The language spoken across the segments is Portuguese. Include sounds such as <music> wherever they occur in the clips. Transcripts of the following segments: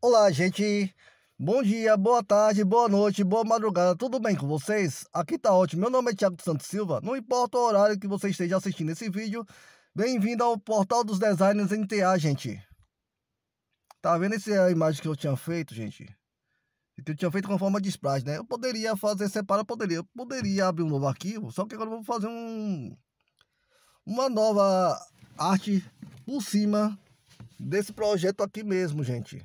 Olá, gente. Bom dia, boa tarde, boa noite, boa madrugada, tudo bem com vocês? Aqui tá ótimo. Meu nome é Thiago Santos Silva. Não importa o horário que você esteja assistindo esse vídeo, bem-vindo ao Portal dos Designers NTA, gente. Tá vendo essa imagem que eu tinha feito, gente? Que eu tinha feito com forma de sprite, né? Eu poderia fazer separar, poderia, eu poderia abrir um novo arquivo, só que agora eu vou fazer um uma nova arte por cima desse projeto aqui mesmo, gente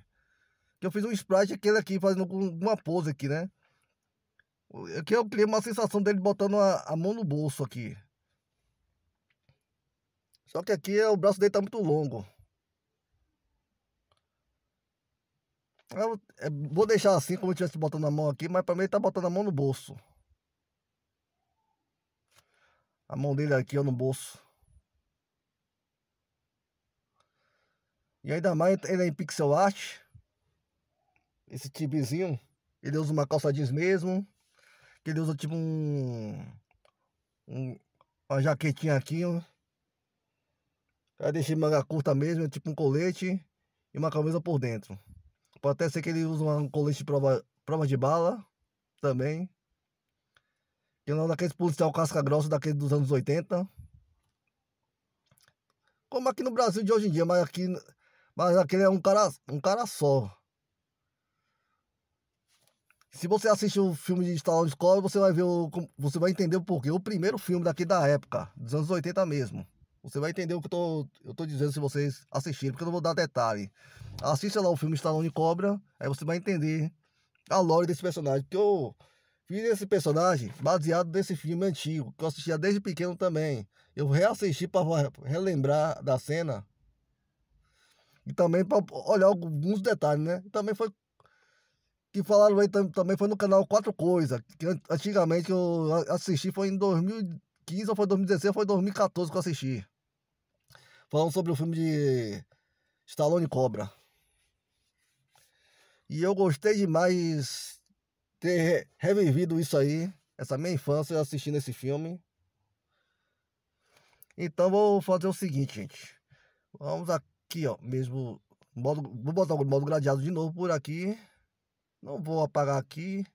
que eu fiz um sprite aquele aqui, fazendo uma pose aqui, né? Aqui eu criei uma sensação dele botando a, a mão no bolso aqui. Só que aqui o braço dele tá muito longo. Eu, é, vou deixar assim como eu estivesse botando a mão aqui, mas pra mim ele tá botando a mão no bolso. A mão dele aqui, ó, no bolso. E ainda mais ele é em pixel art. Esse tibizinho, ele usa uma calça jeans mesmo. Que ele usa tipo um, um uma jaquetinha aqui, ó. Já deixei manga curta mesmo, é tipo um colete e uma camisa por dentro. Pode até ser que ele use um colete de prova, prova de bala também. Que não é daqueles policial casca grossa daqueles dos anos 80. Como aqui no Brasil de hoje em dia, mas aqui. Mas aquele é um cara, um cara só. Se você assistir o filme de Stallone Score, você vai ver o, você vai entender o porquê. O primeiro filme daqui da época, dos anos 80 mesmo. Você vai entender o que eu tô, eu tô dizendo se vocês assistirem, porque eu não vou dar detalhe. Assista lá o filme Stallone Cobra, aí você vai entender a lore desse personagem. Porque eu fiz esse personagem baseado nesse filme antigo, que eu assistia desde pequeno também. Eu reassisti para relembrar da cena. E também para olhar alguns detalhes, né? também foi que falaram aí também foi no canal Quatro Coisas, que antigamente eu assisti, foi em 2015 ou foi 2016, foi 2014 que eu assisti. Falando sobre o filme de Stallone Cobra. E eu gostei demais ter revivido isso aí, essa minha infância assistindo esse filme. Então vou fazer o seguinte, gente. Vamos aqui, ó, mesmo modo, vou botar o modo gradeado de novo por aqui. Não vou apagar aqui.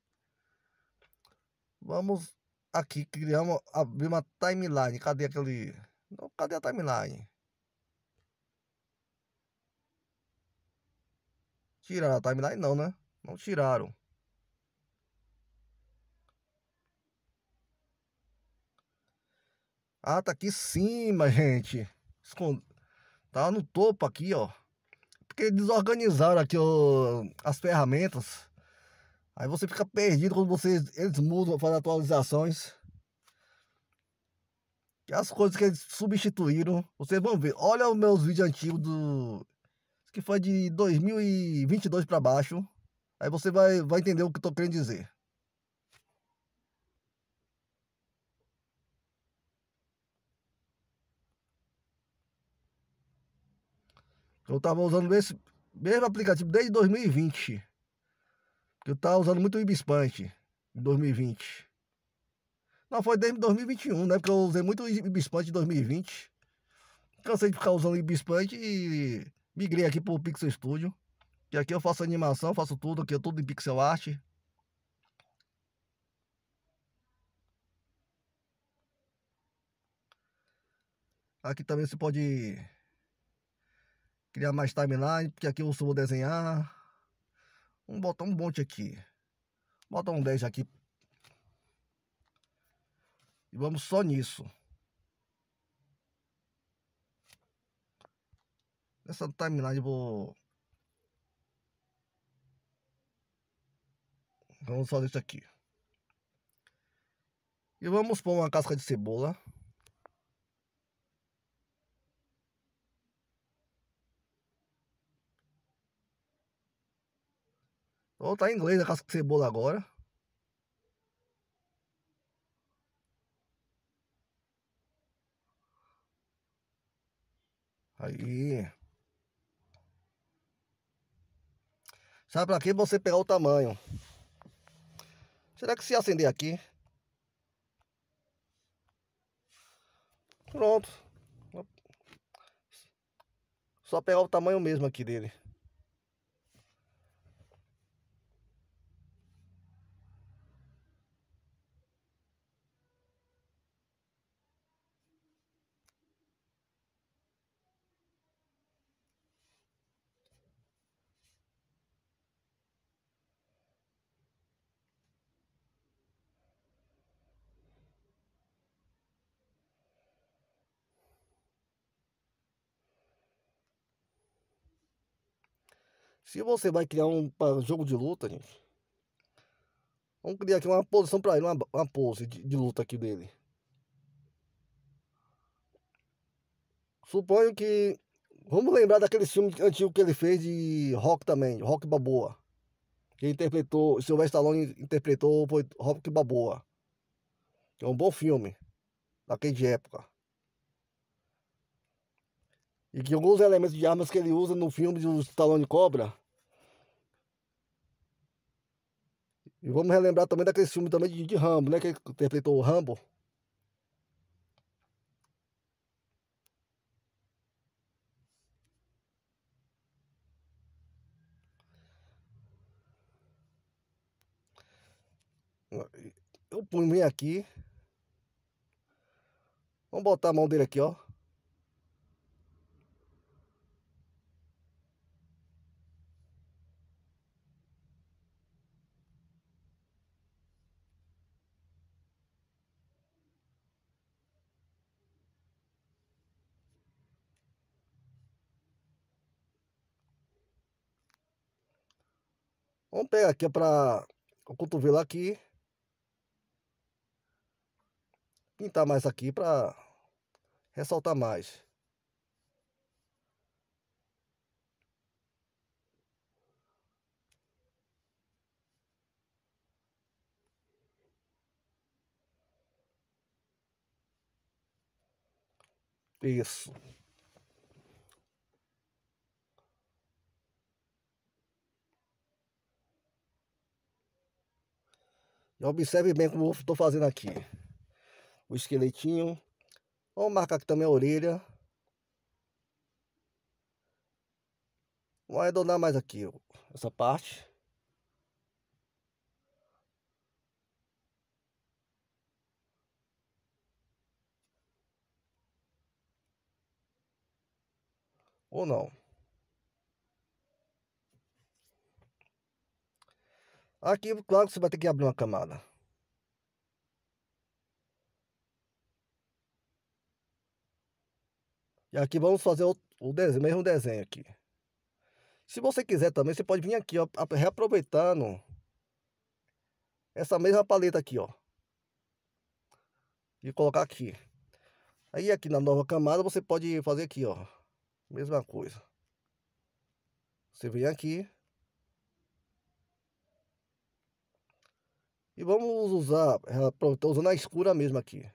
Vamos aqui, criamos, abrir uma timeline. Cadê aquele... Não, cadê a timeline? Tiraram a timeline não, né? Não tiraram. Ah, tá aqui em cima, <laughs> gente. Tá no topo aqui, ó. Porque desorganizaram aqui ó, as ferramentas. Aí você fica perdido quando vocês, eles mudam, fazem atualizações. E é as coisas que eles substituíram, vocês vão ver. Olha os meus vídeos antigos do... Que foi de 2022 para baixo. Aí você vai, vai entender o que eu tô querendo dizer. Eu estava usando esse mesmo aplicativo desde 2020. Eu tava usando muito o Ibispante em 2020. Não, foi desde 2021, né? Porque eu usei muito o Ibispante em 2020. Cansei de ficar usando o Ibispante e migrei aqui pro Pixel Studio. que aqui eu faço animação, faço tudo, aqui é tudo em pixel art. Aqui também você pode criar mais timeline, porque aqui eu sou desenhar. Vamos botar um monte aqui. Bota um 10 aqui. E vamos só nisso. Nessa timeline vou... Vamos fazer isso aqui. E vamos pôr uma casca de cebola. Ou então tá em inglês a casca de cebola agora. Aí. Sabe pra que você pegar o tamanho? Será que se acender aqui? Pronto. Só pegar o tamanho mesmo aqui dele. Se você vai criar um jogo de luta, gente. Vamos criar aqui uma posição para ele, uma, uma pose de, de luta aqui dele. Suponho que. Vamos lembrar daquele filme antigo que ele fez de rock também, Rock Baboa. que interpretou, Sylvester Stallone interpretou foi Rock Baboa. Que é um bom filme, daquele de época. E que alguns elementos de armas que ele usa no filme do Stallone Cobra. E vamos relembrar também daquele filme também de, de Rambo, né? Que ele interpretou o Rambo. Eu bem aqui. Vamos botar a mão dele aqui, ó. Vamos pegar aqui para o cotovelo aqui. Pintar mais aqui para ressaltar mais. Isso. Observe bem como eu estou fazendo aqui. O esqueletinho. Vamos marcar aqui também a orelha. Vou arredondar mais aqui essa parte. Ou não. aqui claro que você vai ter que abrir uma camada. E aqui vamos fazer o, o, desenho, mesmo desenho aqui. Se você quiser também, você pode vir aqui, ó, reaproveitando essa mesma paleta aqui, ó. E colocar aqui. Aí aqui na nova camada você pode fazer aqui, ó. Mesma coisa. Você vem aqui. E vamos usar, estou usando a escura mesmo aqui.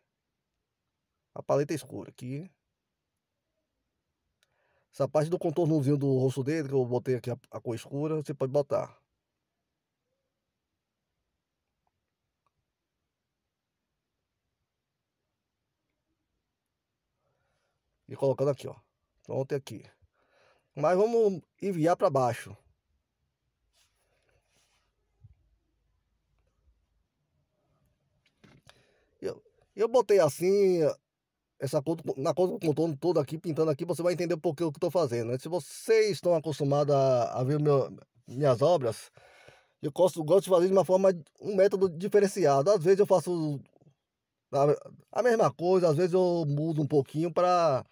A paleta escura aqui. Essa parte do contornozinho do rosto dele, que eu botei aqui a, a cor escura, você pode botar. E colocando aqui, ó. Pronto, aqui. Mas vamos enviar para baixo. Eu botei assim, essa na cor do contorno todo aqui, pintando aqui, você vai entender um pouquinho o que eu estou fazendo. Né. Se vocês estão acostumados a, a ver meu, minhas obras, eu gosto, gosto de fazer de uma forma, um método diferenciado. Às vezes eu faço a, a mesma coisa, às vezes eu mudo um pouquinho para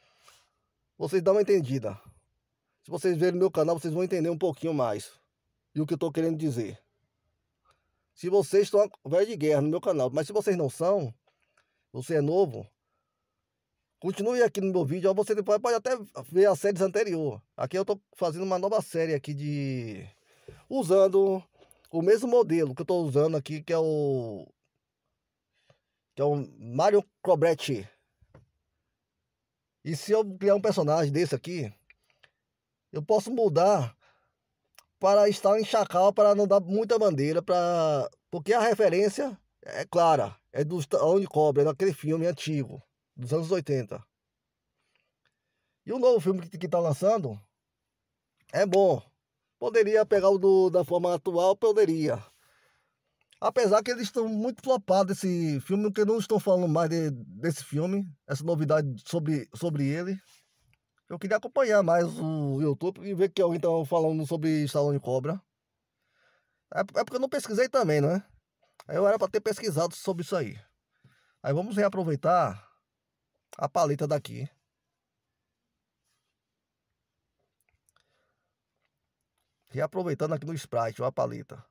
vocês darem uma entendida. Se vocês verem meu canal, vocês vão entender um pouquinho mais. E o que eu estou querendo dizer. Se vocês estão velho de guerra no meu canal, mas se vocês não são, você é novo, continue aqui no meu vídeo. Você pode, pode até ver as séries anteriores. Aqui eu estou fazendo uma nova série aqui de... Usando o mesmo modelo que eu estou usando aqui, que é o... Que é o Mario Crobretti. E se eu criar um personagem desse aqui, eu posso mudar para estar em chacal, para não dar muita bandeira, para... Porque a referência é clara. É do é de Cobra, é daquele filme antigo, dos anos 80. E o novo filme que, que tá lançando é bom. Poderia pegar o do, da forma atual, poderia. Apesar que eles estão muito flopados esse filme, porque não estou falando mais de, desse filme, essa novidade sobre, sobre ele. Eu queria acompanhar mais o YouTube e ver que alguém estava falando sobre Salão de Cobra. É, é porque eu não pesquisei também, não é? Eu era para ter pesquisado sobre isso aí. Aí vamos reaproveitar a paleta daqui. Reaproveitando aqui no Sprite, ó, a paleta.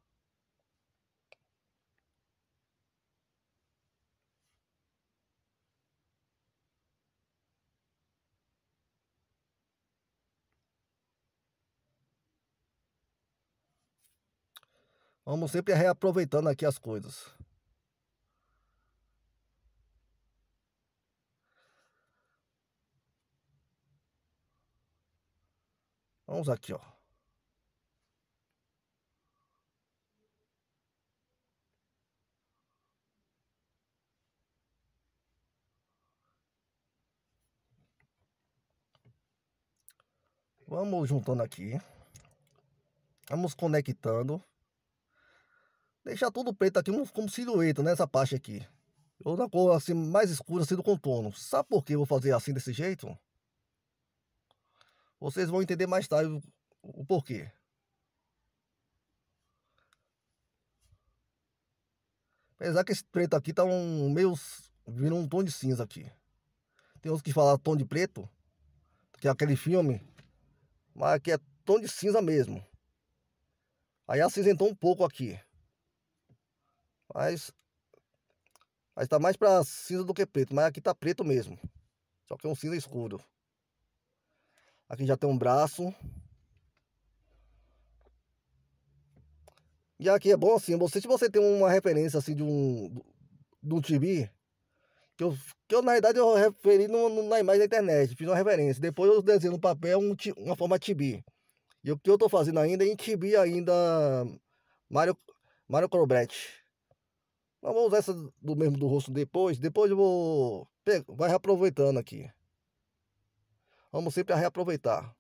Vamos sempre reaproveitando aqui as coisas. Vamos aqui, ó. Vamos juntando aqui. Vamos conectando. Deixar tudo preto aqui como silhueta nessa né, parte aqui. Ou na cor assim mais escura assim do contorno. Sabe por que eu vou fazer assim desse jeito? Vocês vão entender mais tarde o, o porquê. Apesar que esse preto aqui tá um meio vindo um tom de cinza aqui. Tem uns que falam tom de preto, que é aquele filme, mas aqui é tom de cinza mesmo. Aí acinzentou um pouco aqui. Mas aí tá mais para cinza do que preto, mas aqui tá preto mesmo. Só que é um cinza escuro. Aqui já tem um braço. E aqui é bom assim, você, se você tem uma referência assim de um, do um tibi, que eu, que eu na verdade eu referi no, no, na imagem da internet, fiz uma referência. Depois eu desenho no papel um, uma forma tibi. E o que eu tô fazendo ainda é em tibi ainda Mario, Mario Crobret. Nós vamos usar essa do mesmo do rosto depois. Depois eu vou... Vai reaproveitando aqui. Vamos sempre reaproveitar.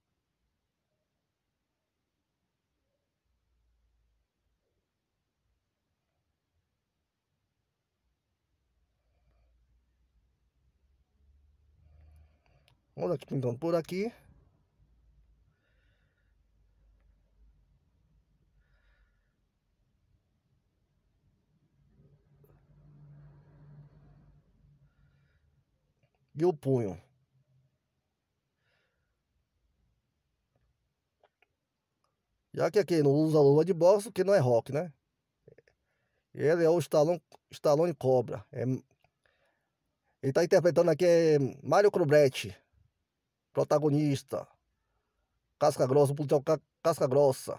Vamos aqui pintando por aqui. e o punho. Já que aqui não usa luva de boxe, porque não é rock, né? Ele é o Stallone, Stallone Cobra. É... Ele está interpretando aqui é Mário Crobretti, protagonista. Casca Grossa, o policial Casca Grossa.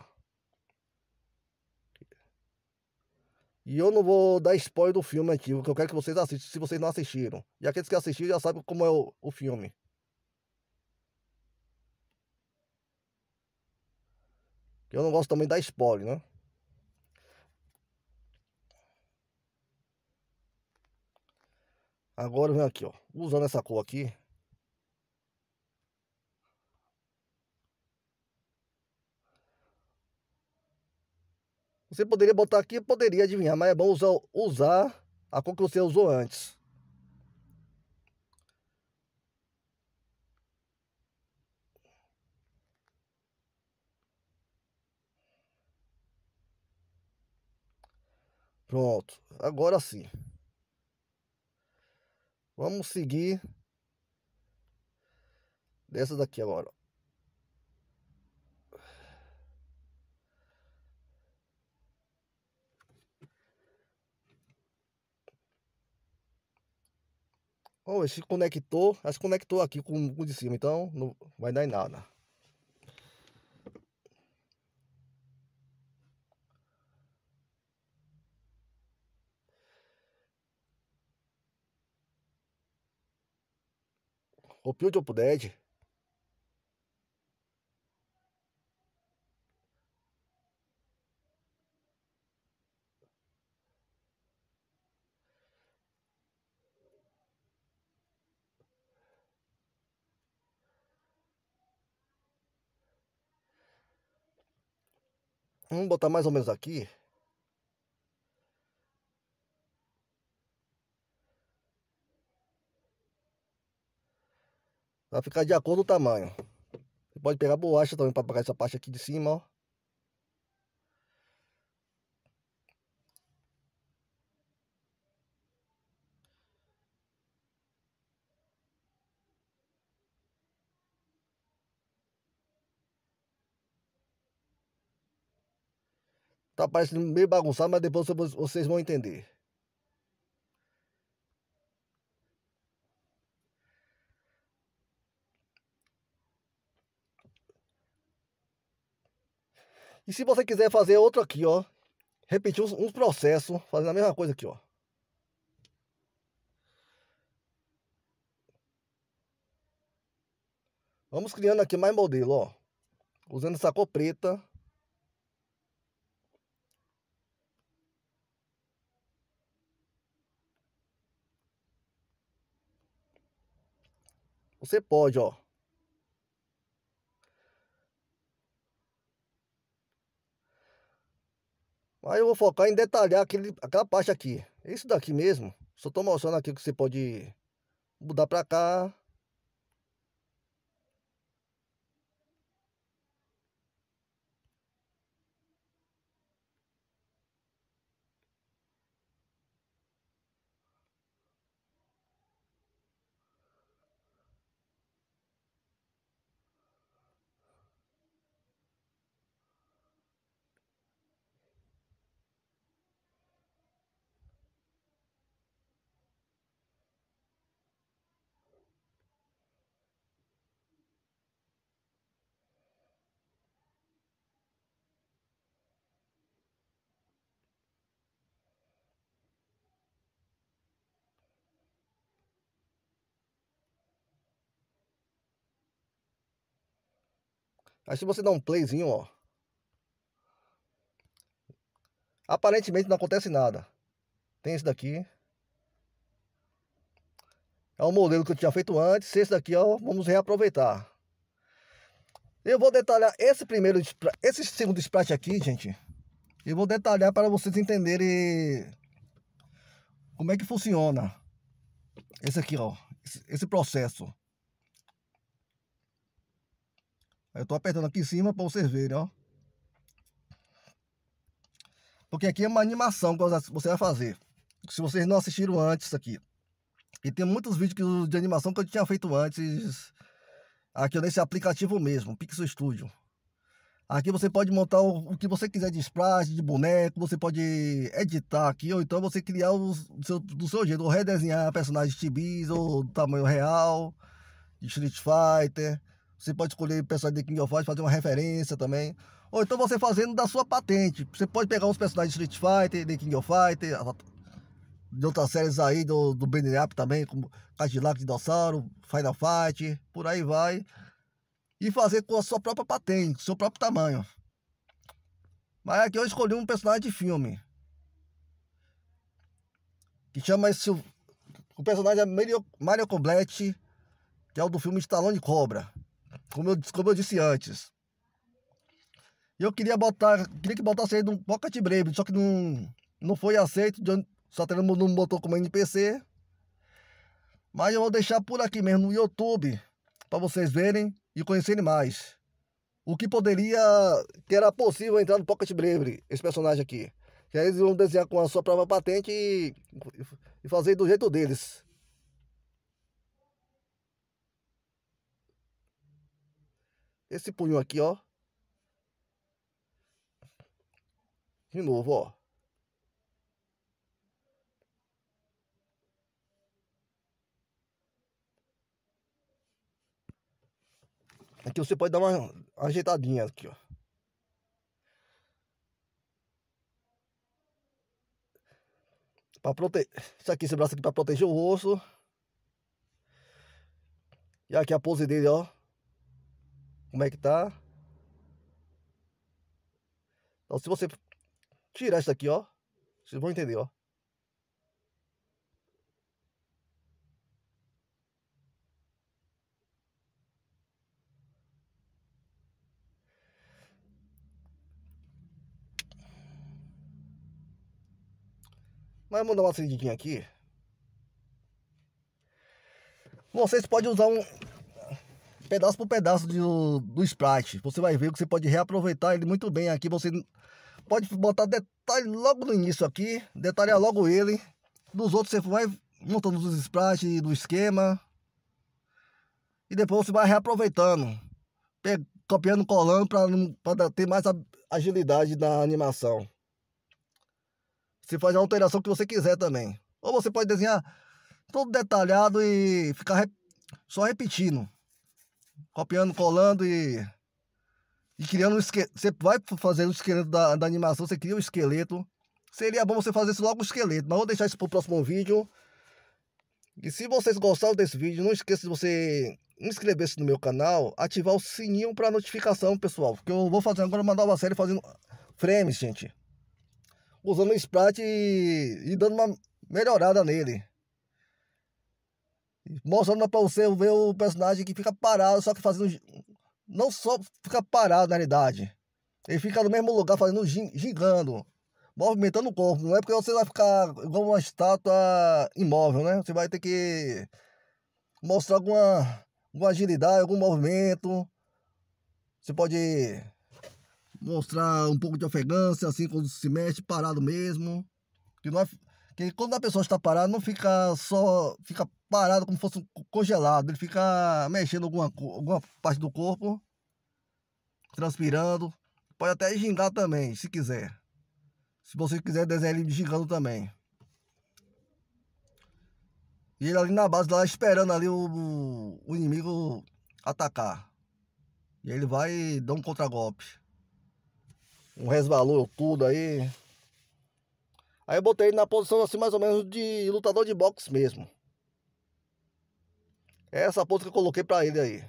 E eu não vou dar spoiler do filme aqui porque eu quero que vocês assistam, se vocês não assistiram. E aqueles que assistiram já sabem como é o, o filme. Eu não gosto também da spoiler, né? Agora vem aqui, ó. Usando essa cor aqui. Você poderia botar aqui, poderia adivinhar, mas é bom usar, usar a cor que você usou antes. Pronto, agora sim. Vamos seguir dessa daqui agora. Oh, esse conector, esse conector aqui com o de cima, então não vai dar em nada. O pior de eu Vamos botar mais ou menos aqui. Vai ficar de acordo com o tamanho. Você pode pegar a bolacha também para apagar essa parte aqui de cima, ó. Tá parecendo meio bagunçado, mas depois vocês vão entender. E se você quiser fazer outro aqui, ó. Repetir uns, uns processos, fazendo a mesma coisa aqui, ó. Vamos criando aqui mais modelo, ó. Usando essa cor preta. Você pode, ó. Aí eu vou focar em detalhar aquele, aquela parte aqui. É isso daqui mesmo. Só tô mostrando aqui que você pode mudar para cá, Aí se você dá um playzinho, ó. Aparentemente não acontece nada. Tem esse daqui. É um modelo que eu tinha feito antes. Esse daqui, ó, vamos reaproveitar. Eu vou detalhar esse primeiro, esse segundo sprite aqui, gente. Eu vou detalhar para vocês entenderem como é que funciona. Esse aqui, ó. Esse, esse processo. Eu estou apertando aqui em cima para vocês verem, ó. Porque aqui é uma animação que você vai fazer. Se vocês não assistiram antes aqui. E tem muitos vídeos de animação que eu tinha feito antes. Aqui nesse aplicativo mesmo, Pixel Studio. Aqui você pode montar o, que você quiser de sprite, de boneco, você pode editar aqui, ou então você criar o seu, do seu jeito, ou redesenhar personagens tibis, ou do tamanho real, de Street Fighter. Você pode escolher personagens de King of Fighters, fazer uma referência também. Ou então você fazendo da sua patente. Você pode pegar uns personagens de Street Fighter, de King of Fighters, de outras séries aí do, do Up também, como Cadillac Dinossauro, Final Fight, por aí vai. E fazer com a sua própria patente, seu próprio tamanho. Mas aqui eu escolhi um personagem de filme. Que chama esse. O personagem é Mario, Mario que é o do filme Estalão de Cobra. Como eu, como eu disse antes. E eu queria botar, queria que botasse aí no Pocket Brave, só que não, não foi aceito, só tendo não botou como NPC. Mas eu vou deixar por aqui mesmo no YouTube para vocês verem e conhecerem mais. O que poderia, que era possível entrar no Pocket Brave, esse personagem aqui. Que aí eles vão desenhar com a sua própria patente e, e fazer do jeito deles. Esse punho aqui, ó. De novo, ó. Aqui você pode dar uma ajeitadinha aqui, ó. Pra proteger. Isso aqui, esse braço aqui pra proteger o osso. E aqui a pose dele, ó como é que tá. Então, se você tirar isso aqui ó, vocês vão entender, ó. Mas vamos dar uma seguidinha aqui. Vocês podem usar um pedaço por pedaço do, do Sprite. Você vai ver que você pode reaproveitar ele muito bem aqui. Você pode botar detalhe logo no início aqui, detalhar logo ele. Dos outros você vai montando os sprites do esquema. E depois você vai reaproveitando. Copiando, colando para ter mais agilidade na animação. Você faz a alteração que você quiser também. Ou você pode desenhar todo detalhado e ficar rep só repetindo copiando, colando e. E criando um esqueleto. Você vai fazer o esqueleto da, da animação, você cria o um esqueleto. Seria bom você fazer isso logo o esqueleto, mas vou deixar isso pro próximo vídeo. E se vocês gostaram desse vídeo, não esqueça de você inscrever-se no meu canal, ativar o sininho para notificação, pessoal. Porque eu vou fazer agora uma nova série fazendo frames, gente. Usando o Sprite e, e dando uma melhorada nele. Mostrando pra você ver o personagem que fica parado, só que fazendo. Não só fica parado na realidade. Ele fica no mesmo lugar fazendo gigando, movimentando o corpo. Não é porque você vai ficar igual uma estátua imóvel, né? Você vai ter que mostrar alguma, alguma agilidade, algum movimento. Você pode mostrar um pouco de ofegância, assim, quando se mexe, parado mesmo. Que não é que quando a pessoa está parada, não fica só. fica parado como se fosse congelado. Ele fica mexendo alguma, alguma parte do corpo, transpirando. Pode até gingar também, se quiser. Se você quiser desenhar ele gingando também. E ele ali na base, lá esperando ali o, o inimigo atacar. E ele vai dar um contragolpe. Um resbalou tudo aí. Aí eu botei ele na posição assim, mais ou menos, de lutador de boxe mesmo. É essa posta que eu coloquei pra ele aí.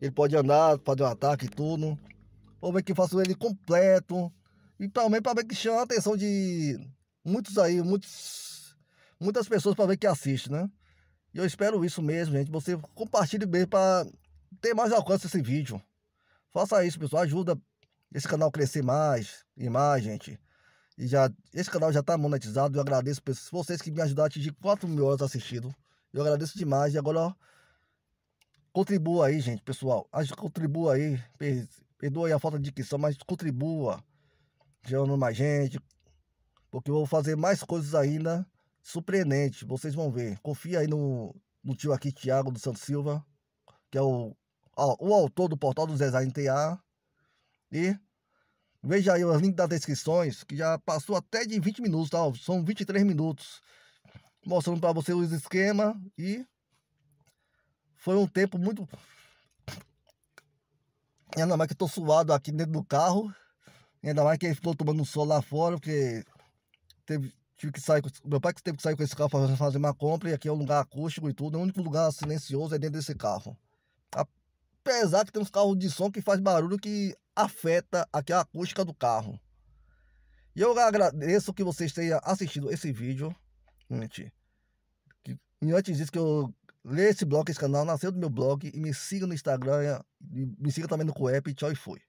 Ele pode andar, fazer um ataque e tudo. Vou ver que faço ele completo. E também para ver que chama a atenção de muitos aí, muitos, muitas pessoas para ver que assiste, né? E eu espero isso mesmo, gente. Você compartilhe bem para ter mais alcance esse vídeo. Faça isso, pessoal. Ajuda esse canal a crescer mais e mais, gente já, esse canal já está monetizado. Eu agradeço vocês que me ajudaram a atingir 4 mil horas assistido. Eu agradeço demais. E agora, ó, contribua aí, gente, pessoal. Contribua aí. Perdoa aí a falta de dicção, mas contribua. Gerando mais gente. Porque eu vou fazer mais coisas ainda surpreendente. Vocês vão ver. Confia aí no, no tio aqui, Tiago do Santo Silva, que é o, ó, o autor do portal do Zé TA. E Veja aí os links das descrições, que já passou até de 20 minutos, tá? São 23 minutos. Mostrando para você os esquemas e foi um tempo muito. Ainda mais que eu tô suado aqui dentro do carro. Ainda mais que ele ficou tomando sol lá fora, porque teve, tive que sair. Meu pai que teve que sair com esse carro para fazer uma compra, e aqui é um lugar acústico e tudo. É o único lugar silencioso é dentro desse carro. Apesar que tem uns carros de som que faz barulho que afeta aquela acústica do carro. E eu agradeço que vocês tenham assistido esse vídeo. Gente, e antes disso que eu leia esse blog, esse canal, nasceu do meu blog e me siga no Instagram, me siga também no Coep, tchau e fui.